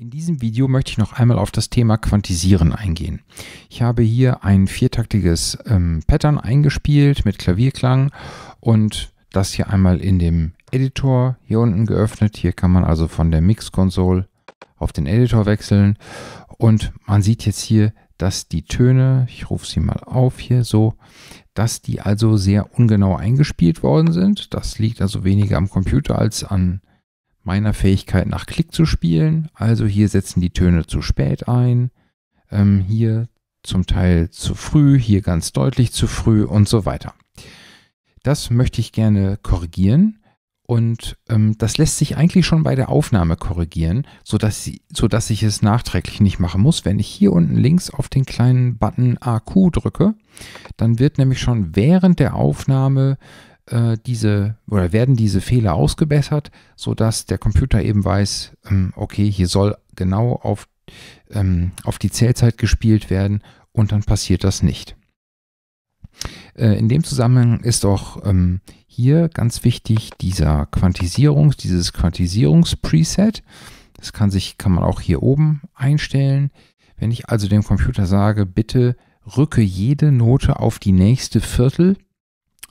In diesem Video möchte ich noch einmal auf das Thema Quantisieren eingehen. Ich habe hier ein viertaktiges ähm, Pattern eingespielt mit Klavierklang und das hier einmal in dem Editor hier unten geöffnet. Hier kann man also von der Mix-Konsole auf den Editor wechseln und man sieht jetzt hier, dass die Töne, ich rufe sie mal auf hier so, dass die also sehr ungenau eingespielt worden sind. Das liegt also weniger am Computer als an meiner Fähigkeit nach Klick zu spielen. Also hier setzen die Töne zu spät ein, ähm, hier zum Teil zu früh, hier ganz deutlich zu früh und so weiter. Das möchte ich gerne korrigieren. Und ähm, das lässt sich eigentlich schon bei der Aufnahme korrigieren, sodass, sie, sodass ich es nachträglich nicht machen muss. Wenn ich hier unten links auf den kleinen Button AQ drücke, dann wird nämlich schon während der Aufnahme äh, diese oder werden diese Fehler ausgebessert, sodass der Computer eben weiß, ähm, okay, hier soll genau auf, ähm, auf die Zählzeit gespielt werden und dann passiert das nicht. Äh, in dem Zusammenhang ist auch ähm, hier ganz wichtig dieser Quantisierungs, dieses Quantisierungs-Preset. Das kann sich, kann man auch hier oben einstellen. Wenn ich also dem Computer sage, bitte rücke jede Note auf die nächste Viertel,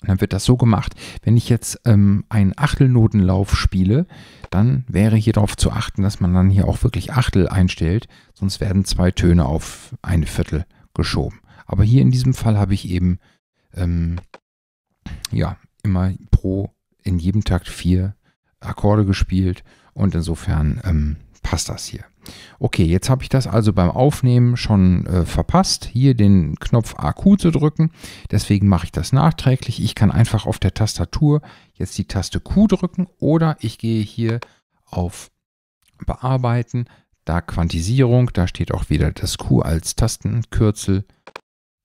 und dann wird das so gemacht. Wenn ich jetzt ähm, einen Achtelnotenlauf spiele, dann wäre hier darauf zu achten, dass man dann hier auch wirklich Achtel einstellt, sonst werden zwei Töne auf eine Viertel geschoben. Aber hier in diesem Fall habe ich eben ähm, ja immer pro in jedem Takt vier Akkorde gespielt und insofern ähm, passt das hier. Okay, jetzt habe ich das also beim Aufnehmen schon äh, verpasst, hier den Knopf AQ zu drücken. Deswegen mache ich das nachträglich. Ich kann einfach auf der Tastatur jetzt die Taste Q drücken oder ich gehe hier auf Bearbeiten, da Quantisierung, da steht auch wieder das Q als Tastenkürzel.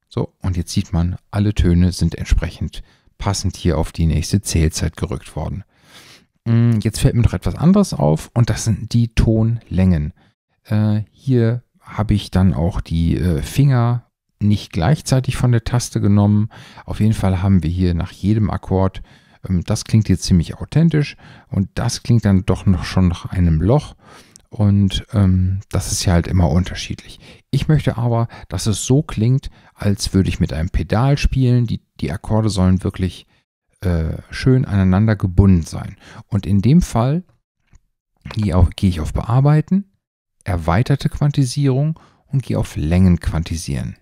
So, und jetzt sieht man, alle Töne sind entsprechend passend hier auf die nächste Zählzeit gerückt worden. Mm, jetzt fällt mir noch etwas anderes auf und das sind die Tonlängen. Äh, hier habe ich dann auch die äh, Finger nicht gleichzeitig von der Taste genommen. Auf jeden Fall haben wir hier nach jedem Akkord, ähm, das klingt jetzt ziemlich authentisch und das klingt dann doch noch schon nach einem Loch. Und ähm, das ist ja halt immer unterschiedlich. Ich möchte aber, dass es so klingt, als würde ich mit einem Pedal spielen. Die, die Akkorde sollen wirklich äh, schön aneinander gebunden sein. Und in dem Fall gehe ich auf Bearbeiten erweiterte Quantisierung und gehe auf Längen quantisieren.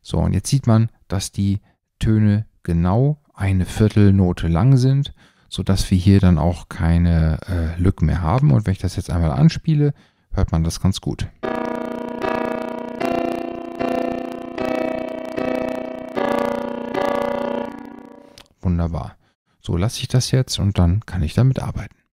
So, und jetzt sieht man, dass die Töne genau eine Viertelnote lang sind, sodass wir hier dann auch keine äh, Lücken mehr haben. Und wenn ich das jetzt einmal anspiele, hört man das ganz gut. Wunderbar. So lasse ich das jetzt und dann kann ich damit arbeiten.